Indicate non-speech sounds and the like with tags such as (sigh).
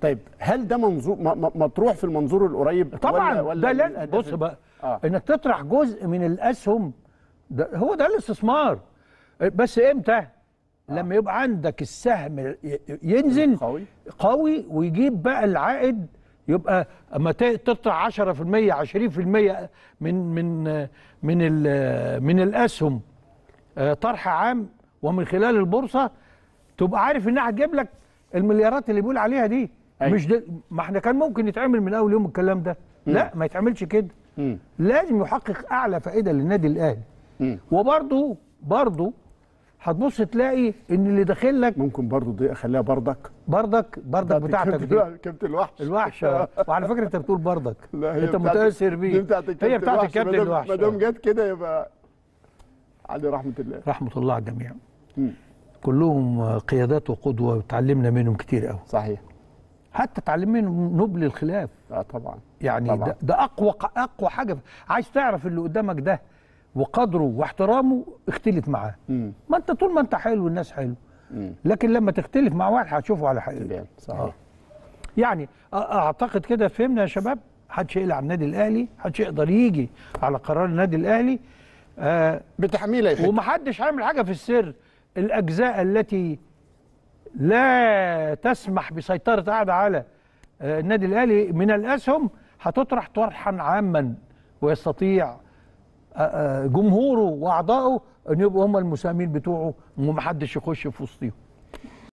طيب هل ده منظور مطروح في المنظور القريب طبعا ولا ولا ده لا بص بقى آه. انك تطرح جزء من الاسهم ده هو ده الاستثمار بس امتى آه. لما يبقى عندك السهم ينزل قوي قوي ويجيب بقى العائد يبقى اما تطرح 10% 20% من من من من الاسهم آه، طرح عام ومن خلال البورصه تبقى عارف انها هتجيب لك المليارات اللي بيقول عليها دي أي. مش دل... ما احنا كان ممكن يتعمل من اول يوم الكلام ده مم. لا ما يتعملش كده مم. لازم يحقق اعلى فائده للنادي الاهلي وبرضه برضه هتبص تلاقي ان اللي داخل لك ممكن برضه دي اخليها بردك بردك بردك بتاعتك دي كابتن الوحش الوحش آه. وعلى فكره انت بتقول بردك (laughs) لا هي انت متاثر بيه هي بتاعت الكابتن الوحش ما دام آه. جت كده يبقى علي رحمه الله رحمه الله على الجميع كلهم قيادات وقدوه وتعلمنا منهم كتير قوي صحيح حتى تعلم منهم نبل الخلاف اه طبعا يعني طبعا. ده, ده اقوى اقوى حاجه عايز تعرف اللي قدامك ده وقدره واحترامه اختلف معاه ما انت طول ما انت حلو والناس حلو مم. لكن لما تختلف مع واحد هتشوفه على حقيقته صحيح آه. يعني اعتقد كده فهمنا يا شباب حدش يقلع على النادي الاهلي حدش يقدر يجي على قرار النادي الاهلي آه بتحميله يا ومحدش هيعمل حاجه في السر الأجزاء التي لا تسمح بسيطرة أحد على آه، النادي الأهلي من الأسهم هتطرح طرحا عاما ويستطيع آه، آه، جمهوره وأعضائه أن يبقوا هم المساهمين بتوعه ومحدش يخش في وسطيهم